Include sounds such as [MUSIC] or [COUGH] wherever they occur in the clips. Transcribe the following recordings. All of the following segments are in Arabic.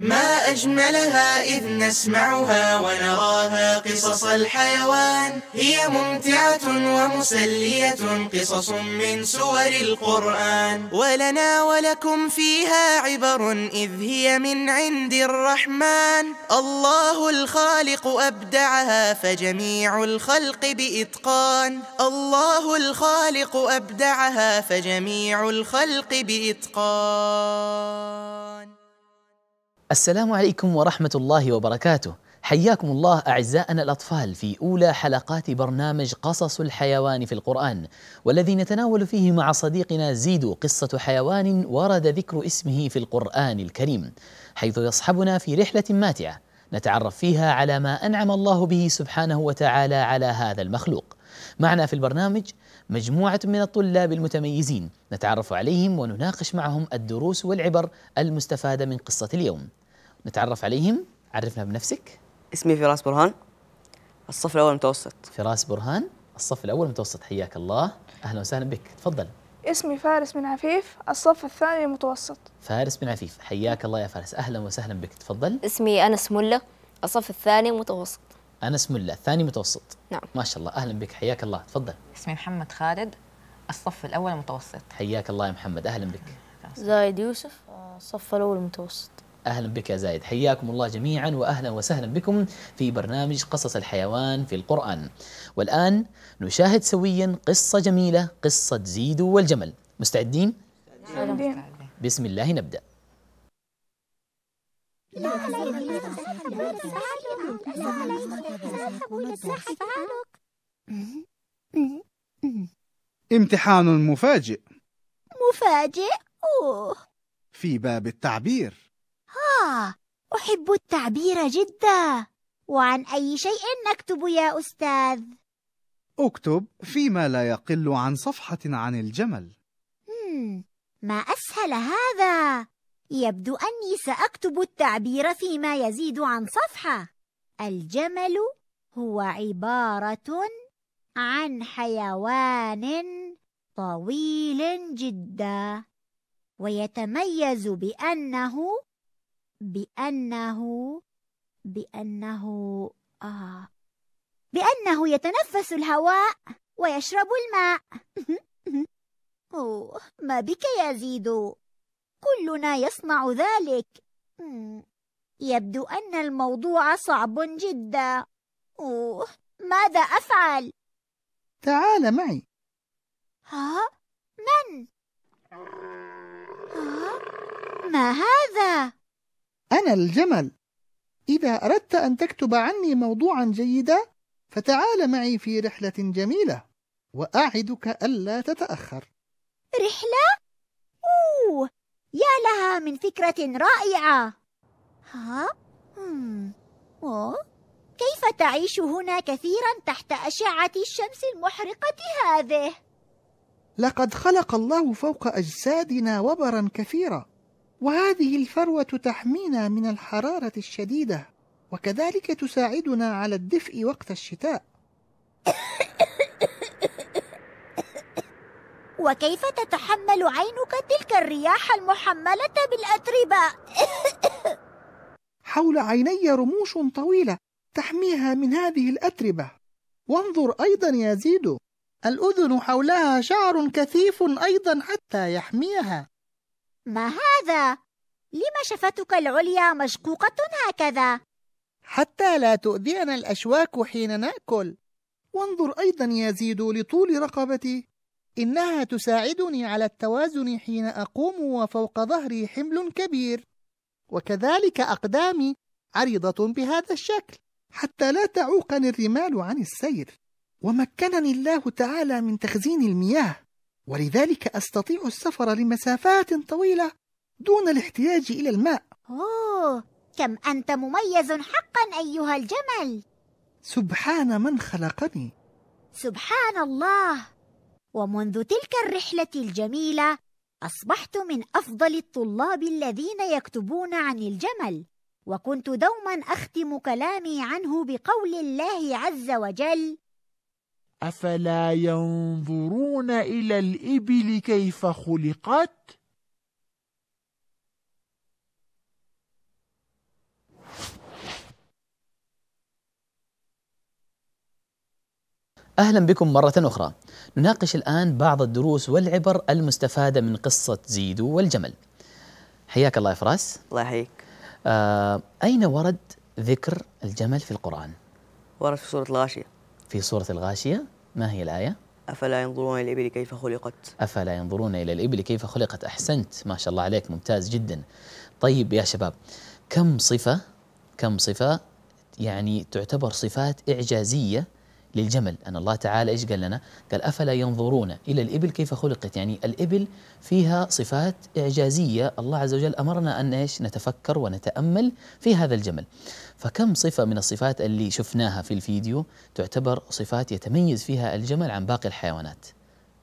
ما أجملها إذ نسمعها ونراها قصص الحيوان هي ممتعة ومسلية قصص من سور القرآن ولنا ولكم فيها عبر إذ هي من عند الرحمن الله الخالق أبدعها فجميع الخلق بإتقان الله الخالق أبدعها فجميع الخلق بإتقان السلام عليكم ورحمة الله وبركاته حياكم الله أعزائنا الأطفال في أولى حلقات برنامج قصص الحيوان في القرآن والذي نتناول فيه مع صديقنا زيدو قصة حيوان ورد ذكر اسمه في القرآن الكريم حيث يصحبنا في رحلة ماتعة نتعرف فيها على ما أنعم الله به سبحانه وتعالى على هذا المخلوق معنا في البرنامج مجموعة من الطلاب المتميزين نتعرف عليهم ونناقش معهم الدروس والعبر المستفادة من قصة اليوم نتعرف عليهم عرفنا بنفسك اسمي فراس برهان الصف الأول متوسط فراس برهان الصف الأول متوسط حياك الله أهلا وسهلا بك تفضل اسمي فارس بن عفيف الصف الثاني متوسط فارس بن عفيف حياك الله يا فارس أهلا وسهلا بك تفضل اسمي أنس ملة الصف الثاني متوسط أنس ملا ثاني متوسط نعم ما شاء الله أهلا بك حياك الله تفضل اسمي محمد خالد الصف الأول متوسط حياك الله يا محمد أهلا بك زايد يوسف الصف الأول متوسط اهلا بك يا زايد حياكم الله جميعا واهلا وسهلا بكم في برنامج قصص الحيوان في القران والان نشاهد سويا قصه جميله قصه زيدو والجمل مستعدين بسم الله نبدا لا امتحان مفاجئ مفاجئ؟ أوه في باب التعبير ها أحب التعبير جدا وعن أي شيء نكتب يا أستاذ؟ اكتب فيما لا يقل عن صفحة عن الجمل ما أسهل هذا يبدو أني سأكتب التعبير فيما يزيد عن صفحة الجمل هو عبارة عن حيوان طويل جدا ويتميز بأنه بأنه بأنه آه بأنه يتنفس الهواء ويشرب الماء [LAUGHS] أوه ما بك يا زيدو كلنا يصنع ذلك يبدو أن الموضوع صعب جدا أوه ماذا أفعل؟ تعال معي ها؟ من؟ ها؟ ما هذا؟ أنا الجمل إذا أردت أن تكتب عني موضوعا جيدا فتعال معي في رحلة جميلة وأعدك ألا تتأخر رحلة؟ أوه يا لها من فكرة رائعة ها؟ كيف تعيش هنا كثيرا تحت أشعة الشمس المحرقة هذه؟ لقد خلق الله فوق أجسادنا وبرا كثيرا وهذه الفروة تحمينا من الحرارة الشديدة وكذلك تساعدنا على الدفء وقت الشتاء [COUGHS] وكيف تتحمل عينك تلك الرياح المحملة بالأتربة؟ [COUGHS] حول عيني رموش طويلة تحميها من هذه الأتربة وانظر أيضا يا زيدو الأذن حولها شعر كثيف أيضا حتى يحميها ما هذا؟ لم شفتك العليا مشقوقة هكذا؟ حتى لا تؤذينا الأشواك حين نأكل وانظر أيضا يا زيدو لطول رقبتي إنها تساعدني على التوازن حين أقوم وفوق ظهري حمل كبير وكذلك أقدامي عريضة بهذا الشكل حتى لا تعوقني الرمال عن السير ومكنني الله تعالى من تخزين المياه ولذلك أستطيع السفر لمسافات طويلة دون الاحتياج إلى الماء أوه كم أنت مميز حقا أيها الجمل سبحان من خلقني سبحان الله ومنذ تلك الرحلة الجميلة أصبحت من أفضل الطلاب الذين يكتبون عن الجمل وكنت دوما أختم كلامي عنه بقول الله عز وجل أفلا ينظرون إلى الإبل كيف خلقت؟ اهلا بكم مره اخرى. نناقش الان بعض الدروس والعبر المستفاده من قصه زيدو والجمل. حياك الله يا فراس. الله يحييك. آه، اين ورد ذكر الجمل في القران؟ ورد في سوره الغاشيه. في سوره الغاشيه؟ ما هي الايه؟ أفلا ينظرون إلى الإبل كيف خلقت أفلا ينظرون إلى الإبل كيف خلقت أحسنت ما شاء الله عليك ممتاز جدا طيب يا شباب كم صفة كم صفة يعني تعتبر صفات إعجازية للجمل أن الله تعالى إيش قال لنا قال أفلا ينظرون إلى الإبل كيف خلقت يعني الإبل فيها صفات إعجازية الله عز وجل أمرنا أن إيش نتفكر ونتأمل في هذا الجمل فكم صفة من الصفات اللي شفناها في الفيديو تعتبر صفات يتميز فيها الجمل عن باقي الحيوانات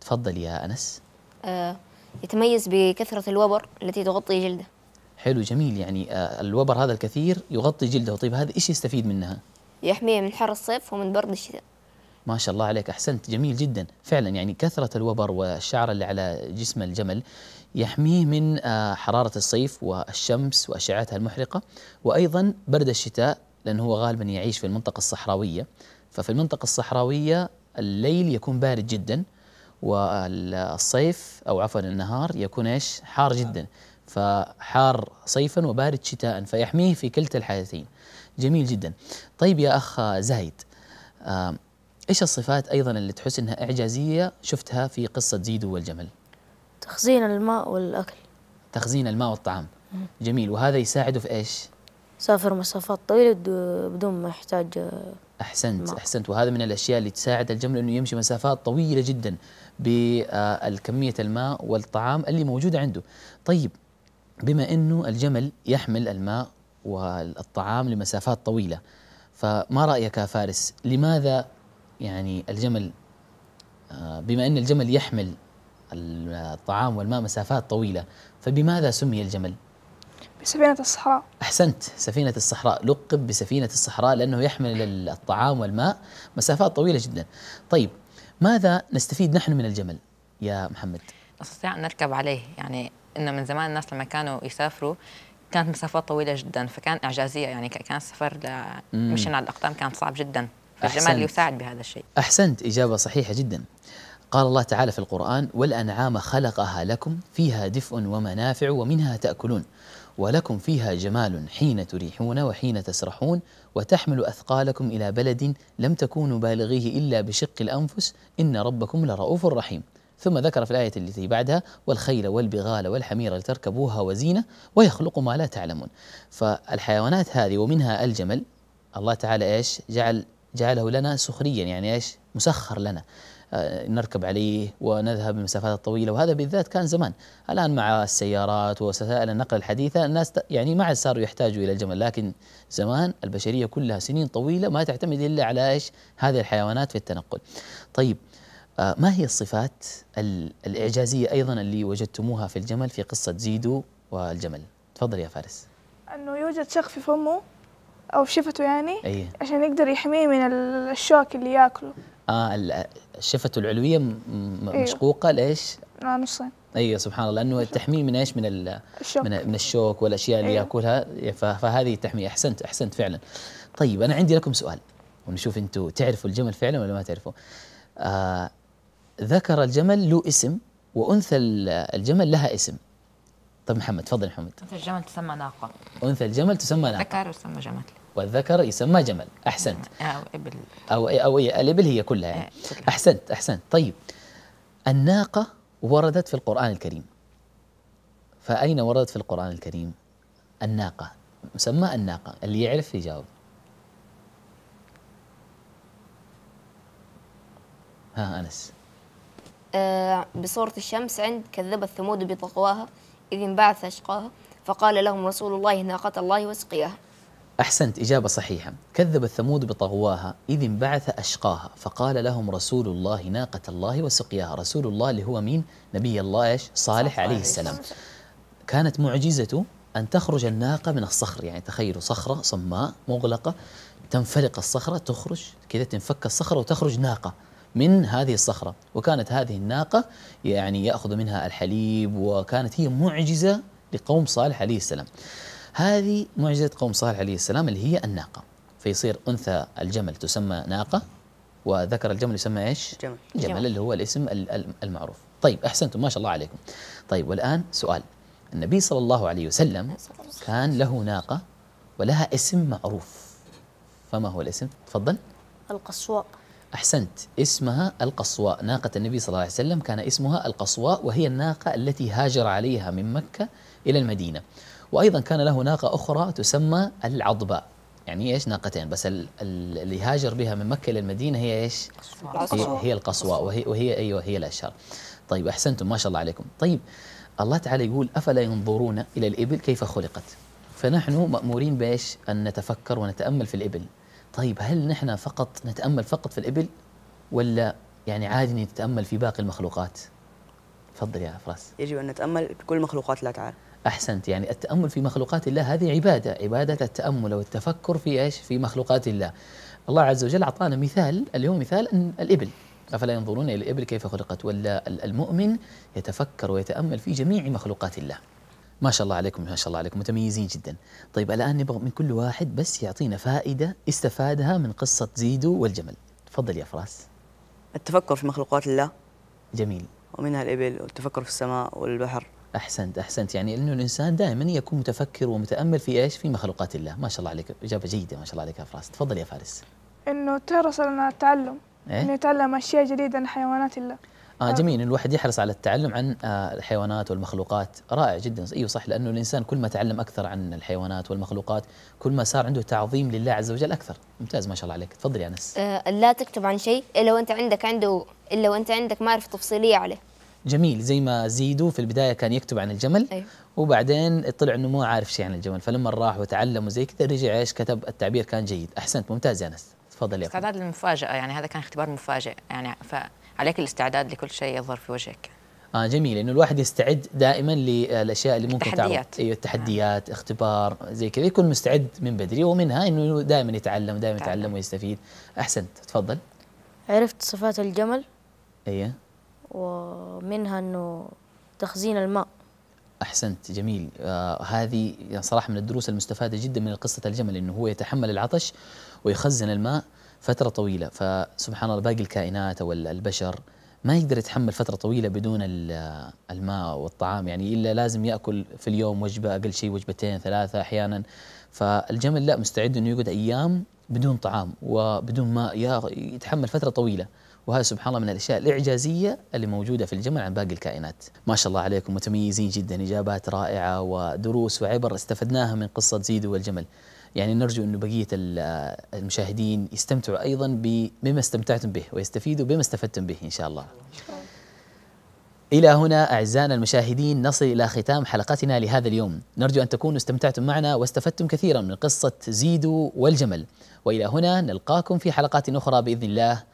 تفضل يا أنس آه يتميز بكثرة الوبر التي تغطي جلده حلو جميل يعني آه الوبر هذا الكثير يغطي جلده طيب هذا إيش يستفيد منها؟ يحميه من حر الصيف ومن برد الشتاء ما شاء الله عليك احسنت جميل جدا فعلا يعني كثره الوبر والشعر اللي على جسم الجمل يحميه من آه، حراره الصيف والشمس واشعتها المحرقه وايضا برد الشتاء لانه هو غالبا يعيش في المنطقه الصحراويه ففي المنطقه الصحراويه الليل يكون بارد جدا والصيف او عفوا النهار يكون ايش حار جدا فحار صيفا وبارد شتاء فيحميه في كلتا الحالتين جميل جدا طيب يا اخ زايد إيش الصفات أيضا اللي تحس أنها إعجازية شفتها في قصة زيدو والجمل تخزين الماء والأكل تخزين الماء والطعام مم. جميل وهذا يساعده في إيش سافر مسافات طويلة بدون ما يحتاج أحسنت ماء. أحسنت وهذا من الأشياء اللي تساعد الجمل أنه يمشي مسافات طويلة جدا بالكمية الماء والطعام اللي موجودة عنده طيب بما أنه الجمل يحمل الماء والطعام لمسافات طويلة فما رأيك يا فارس لماذا يعني الجمل آه، بما أن الجمل يحمل الطعام والماء مسافات طويلة فبماذا سمي الجمل؟ بسفينة الصحراء أحسنت سفينة الصحراء لقب بسفينة الصحراء لأنه يحمل الطعام والماء مسافات طويلة جدا طيب ماذا نستفيد نحن من الجمل يا محمد؟ نستطيع أن نركب عليه يعني إنه من زمان الناس لما كانوا يسافروا كانت مسافات طويلة جدا فكان إعجازية يعني كان السفر مشينا على الأقدام كان صعب جدا الجمال يساعد بهذا الشيء أحسنت إجابة صحيحة جدا قال الله تعالى في القرآن والأنعام خلقها لكم فيها دفء ومنافع ومنها تأكلون ولكم فيها جمال حين تريحون وحين تسرحون وتحمل أثقالكم إلى بلد لم تكونوا بالغيه إلا بشق الأنفس إن ربكم لرؤوف رحيم ثم ذكر في الآية التي بعدها والخيل والبغال والحمير لتركبوها وزينة ويخلق ما لا تعلمون فالحيوانات هذه ومنها الجمل الله تعالى إيش جعل جعله لنا سخريا يعني ايش؟ مسخر لنا آه، نركب عليه ونذهب المسافات الطويله وهذا بالذات كان زمان الان مع السيارات ووسائل النقل الحديثه الناس يعني ما عاد صاروا يحتاجوا الى الجمل لكن زمان البشريه كلها سنين طويله ما تعتمد الا على ايش؟ هذه الحيوانات في التنقل. طيب آه، ما هي الصفات الاعجازيه ايضا اللي وجدتموها في الجمل في قصه زيدو والجمل؟ تفضل يا فارس. انه يوجد شق في فمه او شفته يعني أيه. عشان يقدر يحميه من الشوك اللي ياكله اه شفته العلويه أيوه. مشقوقه ليش؟ آه نصين ايوه سبحان الله لانه تحميه من ايش؟ من الشوك من, من الشوك والاشياء اللي أيوه. ياكلها إيه، فهذه تحميه احسنت احسنت فعلا. طيب انا عندي لكم سؤال ونشوف انتم تعرفوا الجمل فعلا ولا ما تعرفوا آه ذكر الجمل له اسم وانثى الجمل لها اسم. طيب محمد تفضل محمد. انثى الجمل تسمى ناقه. انثى الجمل تسمى ناقه. ذكر وتسمى جمل. والذكر يسمى جمل أحسنت آه، أو إبل أو إيه، أو إيه، الإبل هي كلها يعني. آه، أحسنت أحسنت طيب الناقة وردت في القرآن الكريم فأين وردت في القرآن الكريم الناقة مسمى الناقة اللي يعرف يجاوب ها أنس آه بصورة الشمس عند كذبت ثمود بتقواها إذ انبعث أشقاها فقال لهم رسول الله ناقة الله وسقياها أحسنت إجابة صحيحة كذب الثمود بطغواها إذ انبعث أشقاها فقال لهم رسول الله ناقة الله وسقياها رسول الله اللي هو مين نبي الله إيش صالح عليه السلام كانت معجزته أن تخرج الناقة من الصخر يعني تخيلوا صخرة صماء مغلقة تنفلق الصخرة تخرج كذا تنفك الصخرة وتخرج ناقة من هذه الصخرة وكانت هذه الناقة يعني يأخذ منها الحليب وكانت هي معجزة لقوم صالح عليه السلام هذه معجزة قوم صالح عليه السلام اللي هي الناقة فيصير أنثى الجمل تسمى ناقة وذكر الجمل يسمى إيش؟ جمل جمل اللي هو الاسم المعروف طيب أحسنتم ما شاء الله عليكم طيب والآن سؤال النبي صلى الله عليه وسلم كان له ناقة ولها اسم معروف فما هو الاسم؟ تفضل القصواء أحسنت اسمها القصواء ناقة النبي صلى الله عليه وسلم كان اسمها القصواء وهي الناقة التي هاجر عليها من مكة إلى المدينة وأيضا كان له ناقة أخرى تسمى العضباء يعني ايش ناقتين بس اللي هاجر بها من مكه للمدينه هي ايش؟ هي, هي القصواء وهي وهي ايوه هي الاشهر. طيب احسنتم ما شاء الله عليكم. طيب الله تعالى يقول افلا ينظرون الى الابل كيف خلقت؟ فنحن مامورين بايش؟ ان نتفكر ونتامل في الابل. طيب هل نحن فقط نتامل فقط في الابل ولا يعني عادي نتامل في باقي المخلوقات؟ تفضل يا فراس. يجب ان نتامل بكل مخلوقات الله تعالى. أحسنت يعني التأمل في مخلوقات الله هذه عبادة عبادة التأمل والتفكر في إيش في مخلوقات الله الله عز وجل أعطانا مثال اللي هو مثال أن الإبل أفلا ينظرون إلى الإبل كيف خلقت ولا المؤمن يتفكر ويتأمل في جميع مخلوقات الله ما شاء الله عليكم ما شاء الله عليكم متميزين جدا طيب الآن نبغى من كل واحد بس يعطينا فائدة استفادها من قصة زيدو والجمل تفضل يا فراس التفكر في مخلوقات الله جميل ومنها الإبل والتفكر في السماء والبحر احسنت احسنت يعني انه الانسان دائما يكون متفكر ومتامل في ايش؟ في مخلوقات الله، ما شاء الله عليك اجابه جيده ما شاء الله عليك يا فراس، تفضل يا فارس. انه تحرص على التعلم، إيه؟ انه يتعلم اشياء جديده عن حيوانات الله. اه جميل الواحد يحرص على التعلم عن آه، الحيوانات والمخلوقات رائع جدا ايوه صح لانه الانسان كل ما تعلم اكثر عن الحيوانات والمخلوقات كل ما صار عنده تعظيم لله عز وجل اكثر ممتاز ما شاء الله عليك تفضل يا انس آه لا تكتب عن شيء الا وانت عندك عنده الا وانت عندك معرفه تفصيليه عليه جميل زي ما زيدو في البدايه كان يكتب عن الجمل أيوه. وبعدين طلع انه مو عارف شيء عن الجمل فلما راح وتعلم وزي كذا رجع ايش كتب التعبير كان جيد احسنت ممتاز يا انس تفضل يا استعداد للمفاجاه يعني هذا كان اختبار مفاجئ يعني فعليك الاستعداد لكل شيء يظهر في وجهك آه جميل انه الواحد يستعد دائما للاشياء اللي ممكن تعرض ايوه التحديات آه. اختبار زي كذا يكون مستعد من بدري ومنها انه دائما يتعلم دائما يتعلم ويستفيد احسنت تفضل عرفت صفات الجمل ايوه ومنها أنه تخزين الماء احسنت جميل آه هذه يعني صراحه من الدروس المستفاده جدا من قصه الجمل انه هو يتحمل العطش ويخزن الماء فتره طويله فسبحان الله باقي الكائنات او البشر ما يقدر يتحمل فتره طويله بدون آه، الماء والطعام يعني الا لازم ياكل في اليوم وجبه اقل شيء وجبتين ثلاثه احيانا فالجمل لا مستعد انه يقعد ايام بدون طعام وبدون ماء يتحمل فتره طويله وهذا سبحان الله من الاشياء الاعجازيه اللي موجوده في الجمل عن باقي الكائنات. ما شاء الله عليكم متميزين جدا اجابات رائعه ودروس وعبر استفدناها من قصه زيدو والجمل. يعني نرجو انه بقية المشاهدين يستمتعوا أيضا بما استمتعتم به ويستفيدوا بما استفدتم به إن شاء الله إلى هنا أعزائنا المشاهدين نصل إلى ختام حلقتنا لهذا اليوم نرجو أن تكونوا استمتعتم معنا واستفدتم كثيرا من قصة زيدو والجمل وإلى هنا نلقاكم في حلقات أخرى بإذن الله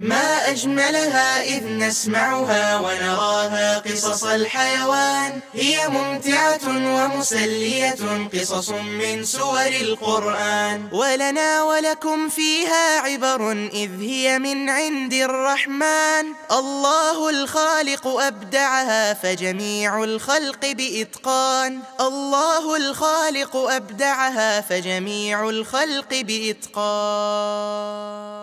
ما أجملها إذ نسمعها ونراها قصص الحيوان هي ممتعة ومسلية قصص من سور القرآن ولنا ولكم فيها عبر إذ هي من عند الرحمن الله الخالق أبدعها فجميع الخلق بإتقان الله الخالق أبدعها فجميع الخلق بإتقان